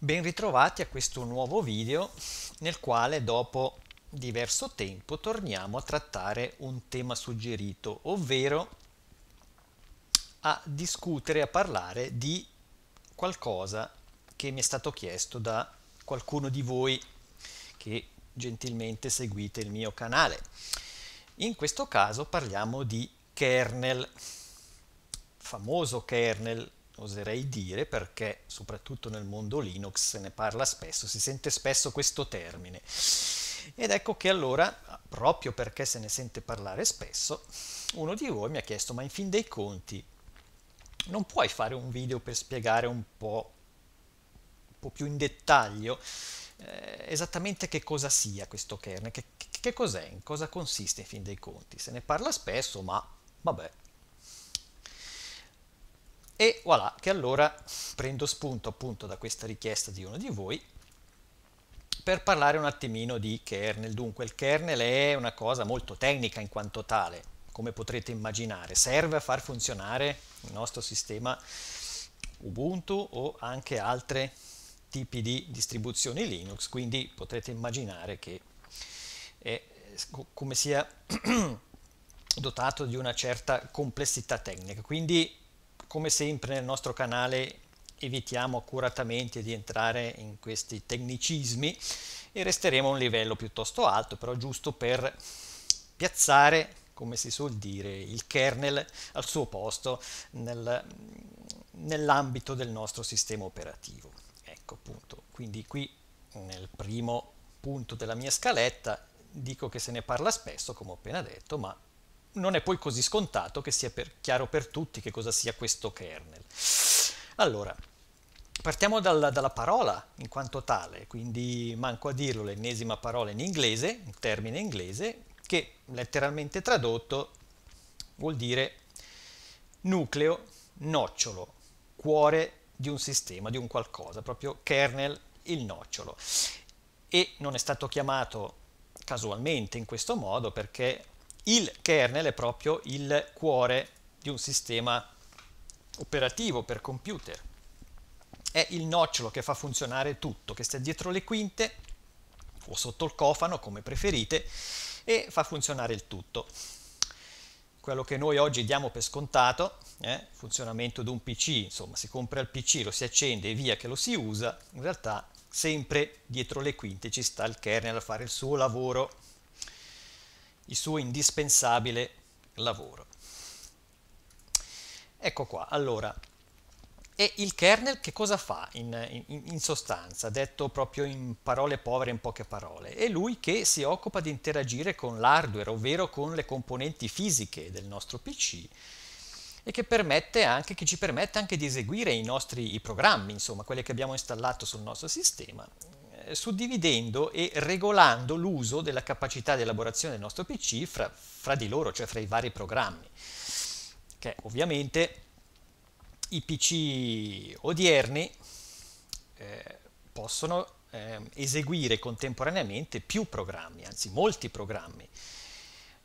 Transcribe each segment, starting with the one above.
Ben ritrovati a questo nuovo video nel quale dopo diverso tempo torniamo a trattare un tema suggerito, ovvero a discutere, a parlare di qualcosa che mi è stato chiesto da qualcuno di voi che gentilmente seguite il mio canale. In questo caso parliamo di kernel, famoso kernel oserei dire, perché soprattutto nel mondo Linux se ne parla spesso, si sente spesso questo termine. Ed ecco che allora, proprio perché se ne sente parlare spesso, uno di voi mi ha chiesto, ma in fin dei conti, non puoi fare un video per spiegare un po', un po più in dettaglio eh, esattamente che cosa sia questo kernel, che, che cos'è, in cosa consiste in fin dei conti? Se ne parla spesso, ma vabbè, e voilà che allora prendo spunto appunto da questa richiesta di uno di voi per parlare un attimino di kernel. Dunque il kernel è una cosa molto tecnica in quanto tale, come potrete immaginare, serve a far funzionare il nostro sistema Ubuntu o anche altri tipi di distribuzioni Linux, quindi potrete immaginare che è come sia dotato di una certa complessità tecnica. Quindi come sempre nel nostro canale evitiamo accuratamente di entrare in questi tecnicismi e resteremo a un livello piuttosto alto, però giusto per piazzare, come si suol dire, il kernel al suo posto nel, nell'ambito del nostro sistema operativo. Ecco appunto, quindi qui nel primo punto della mia scaletta dico che se ne parla spesso, come ho appena detto, ma non è poi così scontato che sia per, chiaro per tutti che cosa sia questo kernel. Allora, partiamo dalla, dalla parola in quanto tale, quindi manco a dirlo l'ennesima parola in inglese, un termine inglese, che letteralmente tradotto vuol dire nucleo, nocciolo, cuore di un sistema, di un qualcosa, proprio kernel, il nocciolo. E non è stato chiamato casualmente in questo modo perché il kernel è proprio il cuore di un sistema operativo per computer. È il nocciolo che fa funzionare tutto, che sta dietro le quinte o sotto il cofano, come preferite, e fa funzionare il tutto. Quello che noi oggi diamo per scontato, eh, funzionamento di un PC, insomma, si compra il PC, lo si accende e via che lo si usa, in realtà sempre dietro le quinte ci sta il kernel a fare il suo lavoro il suo indispensabile lavoro. Ecco qua, allora, e il kernel che cosa fa in, in, in, sostanza, detto proprio in parole povere, in poche parole? È lui che si occupa di interagire con l'hardware, ovvero con le componenti fisiche del nostro PC e che, permette anche, che ci permette anche di eseguire i nostri i programmi, insomma, quelli che abbiamo installato sul nostro sistema suddividendo e regolando l'uso della capacità di elaborazione del nostro PC fra, fra di loro, cioè fra i vari programmi. Che ovviamente i PC odierni eh, possono eh, eseguire contemporaneamente più programmi, anzi molti programmi.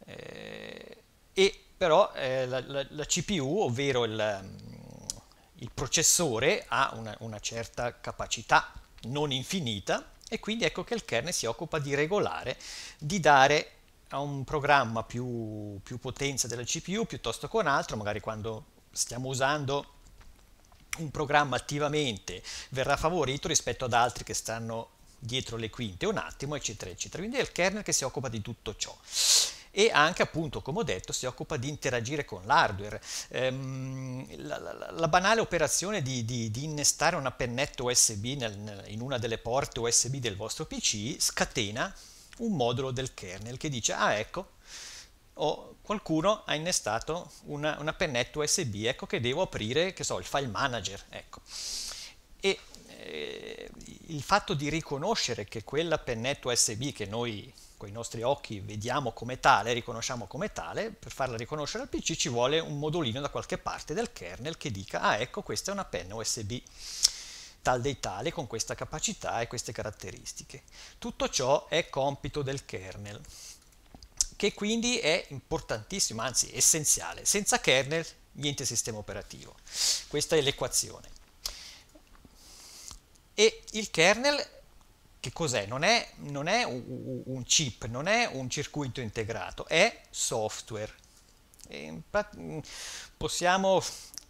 Eh, e però eh, la, la, la, CPU, ovvero il, il processore, ha una, una certa capacità non infinita e quindi ecco che il kernel si occupa di regolare, di dare a un programma più, più potenza della CPU piuttosto che un altro, magari quando stiamo usando un programma attivamente verrà favorito rispetto ad altri che stanno dietro le quinte un attimo, eccetera, eccetera. Quindi è il kernel che si occupa di tutto ciò e anche appunto, come ho detto, si occupa di interagire con l'hardware. Ehm, la, la, la, banale operazione di, di, di, innestare una pennetta USB nel, in una delle porte USB del vostro PC scatena un modulo del kernel che dice, ah ecco, ho, qualcuno ha innestato una, una, pennetta USB, ecco che devo aprire, che so, il file manager, ecco. E eh, il fatto di riconoscere che quella pennetta USB che noi con i nostri occhi vediamo come tale, riconosciamo come tale, per farla riconoscere al PC ci vuole un modulino da qualche parte del kernel che dica ah ecco questa è una penna USB tal dei tali con questa capacità e queste caratteristiche. Tutto ciò è compito del kernel che quindi è importantissimo, anzi essenziale. Senza kernel niente sistema operativo. Questa è l'equazione. E il kernel che cos'è? Non è, non è un chip, non è un circuito integrato, è software. E mm, possiamo,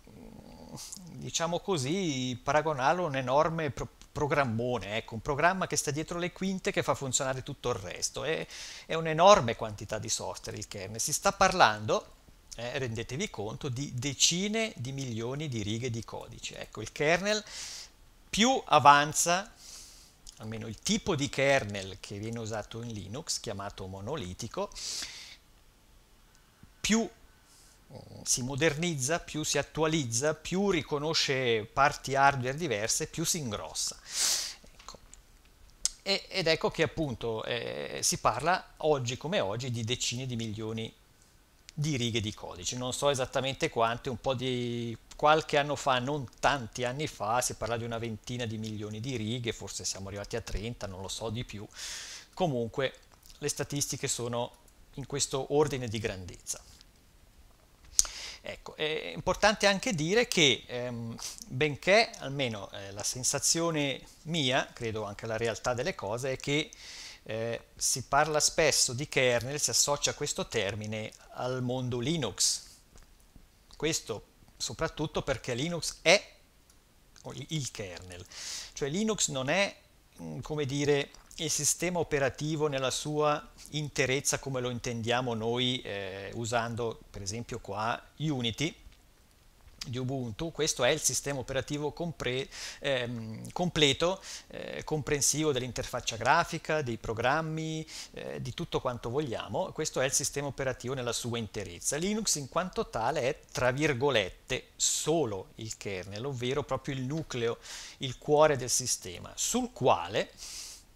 mm, diciamo così, paragonarlo a un enorme pro programmone, ecco, un programma che sta dietro le quinte che fa funzionare tutto il resto. È, è un'enorme quantità di software il kernel. Si sta parlando, eh, rendetevi conto, di decine di milioni di righe di codice. Ecco, il kernel più avanza almeno il tipo di kernel che viene usato in Linux, chiamato monolitico, più mm, si modernizza, più si attualizza, più riconosce parti hardware diverse, più si ingrossa. Ecco. E, ed ecco che appunto eh, si parla oggi come oggi di decine di milioni di righe di codice, non so esattamente quante, un po' di qualche anno fa, non tanti anni fa, si parla di una ventina di milioni di righe, forse siamo arrivati a 30, non lo so di più. Comunque le statistiche sono in questo ordine di grandezza. Ecco, è importante anche dire che ehm, benché almeno eh, la sensazione mia, credo anche la realtà delle cose, è che eh, si parla spesso di kernel, si associa questo termine al mondo Linux. Questo soprattutto perché Linux è il kernel, cioè Linux non è, mm, come dire, il sistema operativo nella sua interezza come lo intendiamo noi eh, usando per esempio qua Unity, di Ubuntu, questo è il sistema operativo compre, ehm, completo, eh, comprensivo dell'interfaccia grafica, dei programmi, eh, di tutto quanto vogliamo, questo è il sistema operativo nella sua interezza. Linux in quanto tale è, tra virgolette, solo il kernel, ovvero proprio il nucleo, il cuore del sistema, sul quale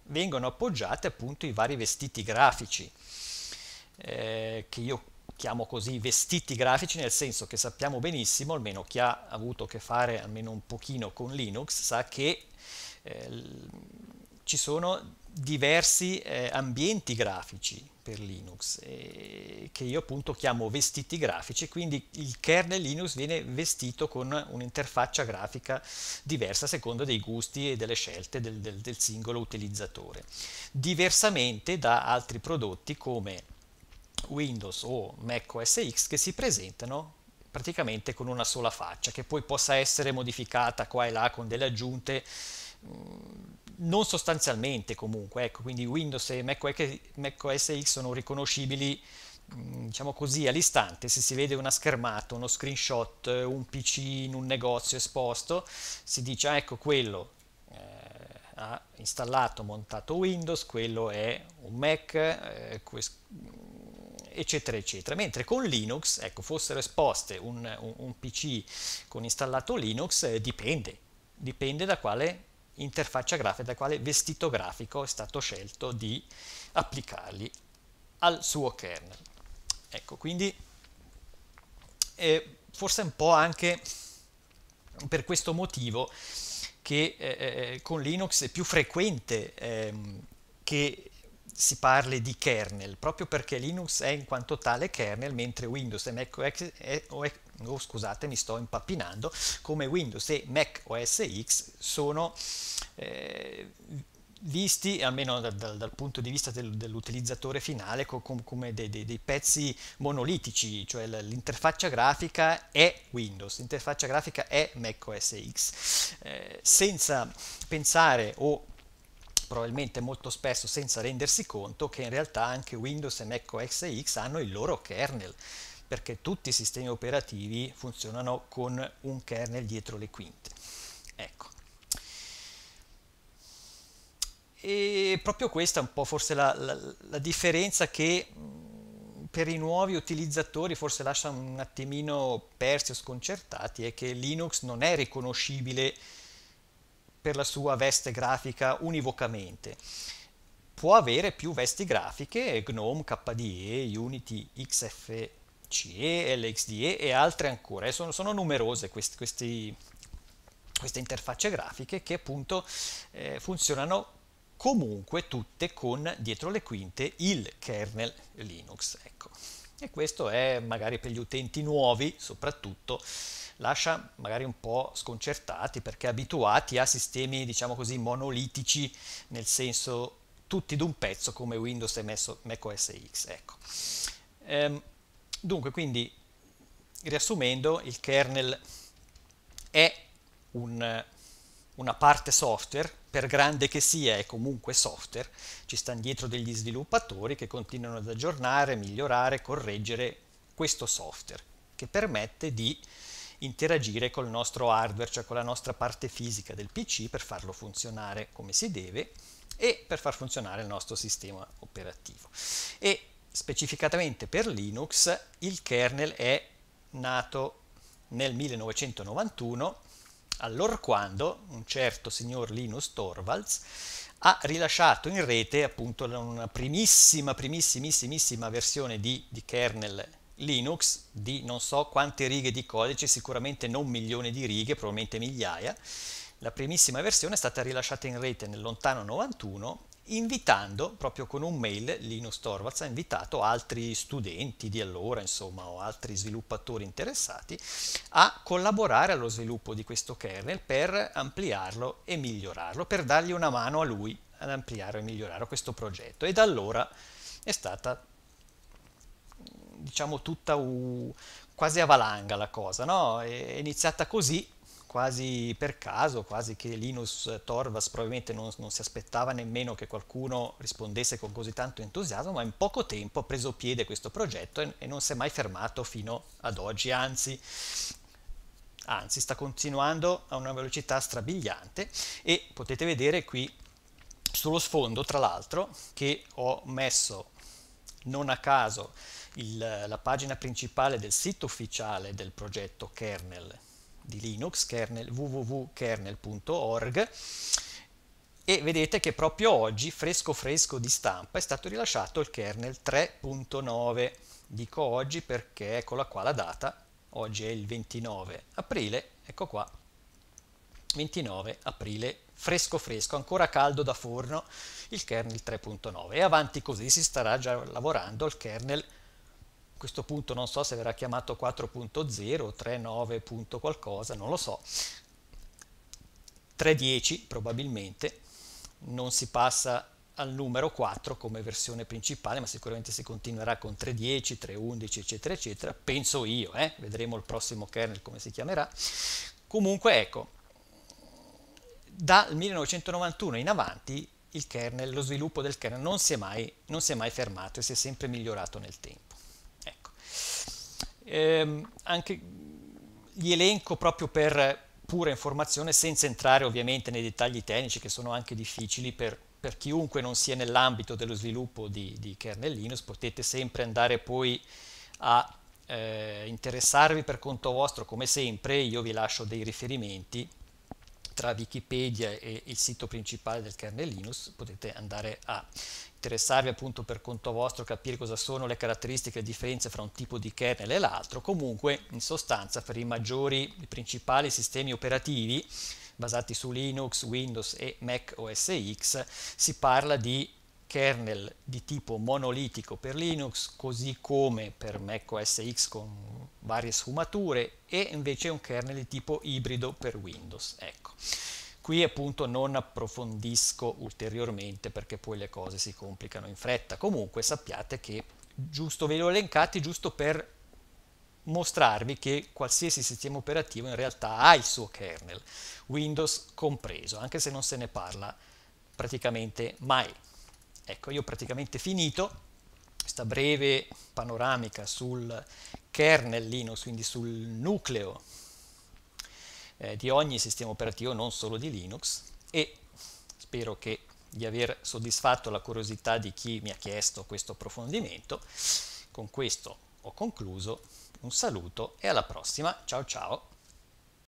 vengono appoggiati appunto i vari vestiti grafici eh, che io chiamo così, vestiti grafici, nel senso che sappiamo benissimo, almeno chi ha avuto a che fare almeno un pochino con Linux, sa che eh, ci sono diversi eh, ambienti grafici per Linux, eh, che io appunto chiamo vestiti grafici, quindi il kernel Linux viene vestito con un'interfaccia grafica diversa a seconda dei gusti e delle scelte del, del, del singolo utilizzatore, diversamente da altri prodotti come Windows o Mac OS X che si presentano praticamente con una sola faccia, che poi possa essere modificata qua e là con delle aggiunte, mm, non sostanzialmente comunque, ecco, quindi Windows e Mac OS X sono riconoscibili mm, diciamo così all'istante se si vede una schermata, uno screenshot, un PC in un negozio esposto, si dice ah, ecco quello eh, ha installato, montato Windows, quello è un Mac, eh, eccetera, eccetera. Mentre con Linux, ecco, fossero esposte un, un, un PC con installato Linux, eh, dipende, dipende da quale interfaccia grafica, da quale vestito grafico è stato scelto di applicarli al suo kernel. Ecco, quindi eh, forse un po' anche per questo motivo che eh, eh con Linux è più frequente ehm, che si parli di kernel, proprio perché Linux è in quanto tale kernel, mentre Windows e Mac OS, è, eh, oh, scusate, mi sto impappinando, come Windows e Mac OS X sono eh, visti, almeno dal, dal, dal, punto di vista del, dell'utilizzatore finale, co, com, come dei, dei, dei, pezzi monolitici, cioè l'interfaccia grafica è Windows, l'interfaccia grafica è Mac OS X. Eh, senza pensare o probabilmente molto spesso senza rendersi conto che in realtà anche Windows e Mac OS X hanno il loro kernel, perché tutti i sistemi operativi funzionano con un kernel dietro le quinte. Ecco. E proprio questa è un po' forse la, la, la differenza che per i nuovi utilizzatori forse lascia un attimino persi o sconcertati è che Linux non è riconoscibile per la sua veste grafica univocamente. Può avere più vesti grafiche, GNOME, KDE, Unity, XFCE, LXDE e altre ancora. Sono, sono numerose questi, questi, queste interfacce grafiche che appunto eh, funzionano comunque tutte con dietro le quinte il kernel Linux. Ecco. E questo è magari per gli utenti nuovi soprattutto lascia magari un po' sconcertati perché abituati a sistemi, diciamo così, monolitici, nel senso tutti d'un pezzo come Windows e Mac OS X. Ecco. Ehm, dunque, quindi, riassumendo, il kernel è un, una parte software, per grande che sia è comunque software, ci stanno dietro degli sviluppatori che continuano ad aggiornare, migliorare, correggere questo software che permette di interagire col nostro hardware, cioè con la nostra parte fisica del PC per farlo funzionare come si deve e per far funzionare il nostro sistema operativo. E specificatamente per Linux il kernel è nato nel 1991 allorquando un certo signor Linus Torvalds ha rilasciato in rete appunto una primissima, primissimissima versione di, di kernel Linux di non so quante righe di codice, sicuramente non milioni di righe, probabilmente migliaia. La primissima versione è stata rilasciata in rete nel lontano 91 invitando, proprio con un mail, Linus Torvalds ha invitato altri studenti di allora, insomma, o altri sviluppatori interessati a collaborare allo sviluppo di questo kernel per ampliarlo e migliorarlo, per dargli una mano a lui ad ampliare e migliorare questo progetto. E da allora è stata diciamo tutta u, quasi avalanga la cosa, no? È iniziata così, quasi per caso, quasi che Linus Torvalds probabilmente non, non, si aspettava nemmeno che qualcuno rispondesse con così tanto entusiasmo, ma in poco tempo ha preso piede questo progetto e, e non si è mai fermato fino ad oggi, anzi anzi sta continuando a una velocità strabiliante e potete vedere qui sullo sfondo tra l'altro che ho messo non a caso il, la pagina principale del sito ufficiale del progetto kernel di Linux, kernel, www.kernel.org e vedete che proprio oggi, fresco fresco di stampa, è stato rilasciato il kernel 3.9. Dico oggi perché eccola qua la data, oggi è il 29 aprile, ecco qua, 29 aprile fresco fresco, ancora caldo da forno, il kernel 3.9 e avanti così si starà già lavorando al kernel a questo punto non so se verrà chiamato 4.0, 39. qualcosa, non lo so. 3.10 probabilmente, non si passa al numero 4 come versione principale, ma sicuramente si continuerà con 3.10, 3.11, eccetera, eccetera, penso io, eh? vedremo il prossimo kernel come si chiamerà. Comunque ecco, dal 1991 in avanti il kernel, lo sviluppo del kernel non si, mai, non si è mai fermato e si è sempre migliorato nel tempo ehm, anche gli elenco proprio per pura informazione, senza entrare ovviamente nei dettagli tecnici che sono anche difficili per, per chiunque non sia nell'ambito dello sviluppo di, di, kernel Linux, potete sempre andare poi a eh, interessarvi per conto vostro come sempre, io vi lascio dei riferimenti tra Wikipedia e il sito principale del kernel Linux potete andare a interessarvi appunto per conto vostro capire cosa sono le caratteristiche e differenze fra un tipo di kernel e l'altro, comunque in sostanza per i maggiori, i principali sistemi operativi basati su Linux, Windows e Mac OS X si parla di kernel di tipo monolitico per Linux così come per Mac OS X con varie sfumature e invece un kernel di tipo ibrido per Windows. Ecco. Qui appunto non approfondisco ulteriormente perché poi le cose si complicano in fretta. Comunque sappiate che giusto ve li ho elencati giusto per mostrarvi che qualsiasi sistema operativo in realtà ha il suo kernel, Windows compreso, anche se non se ne parla praticamente mai. Ecco, io ho praticamente finito questa breve panoramica sul kernel Linux, quindi sul nucleo eh, di ogni sistema operativo, non solo di Linux, e spero che di aver soddisfatto la curiosità di chi mi ha chiesto questo approfondimento. Con questo ho concluso, un saluto e alla prossima, ciao ciao!